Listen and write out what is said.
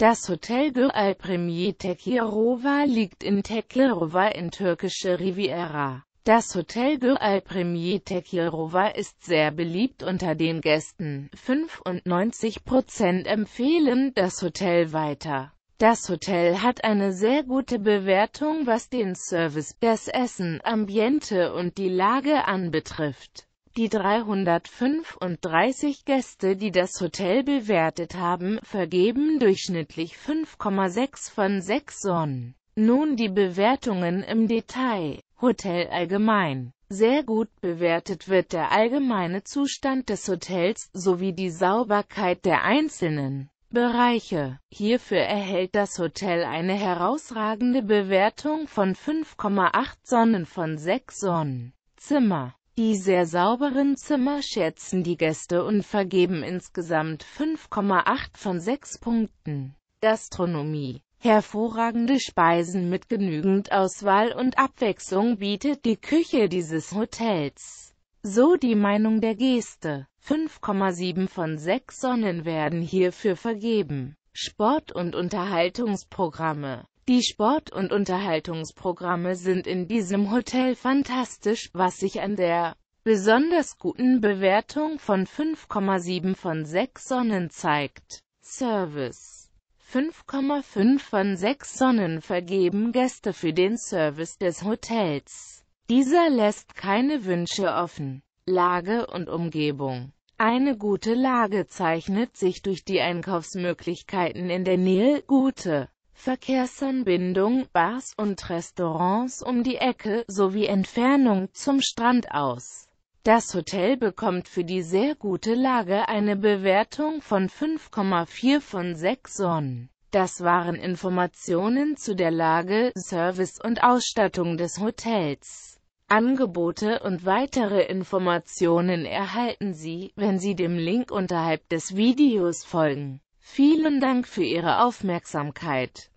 Das Hotel de Premier Tekirova liegt in Tekirova in türkische Riviera. Das Hotel de Premier Tekirova ist sehr beliebt unter den Gästen. 95% empfehlen das Hotel weiter. Das Hotel hat eine sehr gute Bewertung, was den Service, das Essen, Ambiente und die Lage anbetrifft. Die 335 Gäste, die das Hotel bewertet haben, vergeben durchschnittlich 5,6 von 6 Sonnen. Nun die Bewertungen im Detail. Hotel allgemein. Sehr gut bewertet wird der allgemeine Zustand des Hotels sowie die Sauberkeit der einzelnen Bereiche. Hierfür erhält das Hotel eine herausragende Bewertung von 5,8 Sonnen von 6 Sonnen. Zimmer die sehr sauberen Zimmer schätzen die Gäste und vergeben insgesamt 5,8 von 6 Punkten. Gastronomie Hervorragende Speisen mit genügend Auswahl und Abwechslung bietet die Küche dieses Hotels. So die Meinung der Geste. 5,7 von 6 Sonnen werden hierfür vergeben. Sport- und Unterhaltungsprogramme die Sport- und Unterhaltungsprogramme sind in diesem Hotel fantastisch, was sich an der besonders guten Bewertung von 5,7 von 6 Sonnen zeigt. Service 5,5 von 6 Sonnen vergeben Gäste für den Service des Hotels. Dieser lässt keine Wünsche offen. Lage und Umgebung Eine gute Lage zeichnet sich durch die Einkaufsmöglichkeiten in der Nähe, gute Verkehrsanbindung, Bars und Restaurants um die Ecke, sowie Entfernung zum Strand aus. Das Hotel bekommt für die sehr gute Lage eine Bewertung von 5,4 von 6 Sonnen. Das waren Informationen zu der Lage, Service und Ausstattung des Hotels. Angebote und weitere Informationen erhalten Sie, wenn Sie dem Link unterhalb des Videos folgen. Vielen Dank für Ihre Aufmerksamkeit.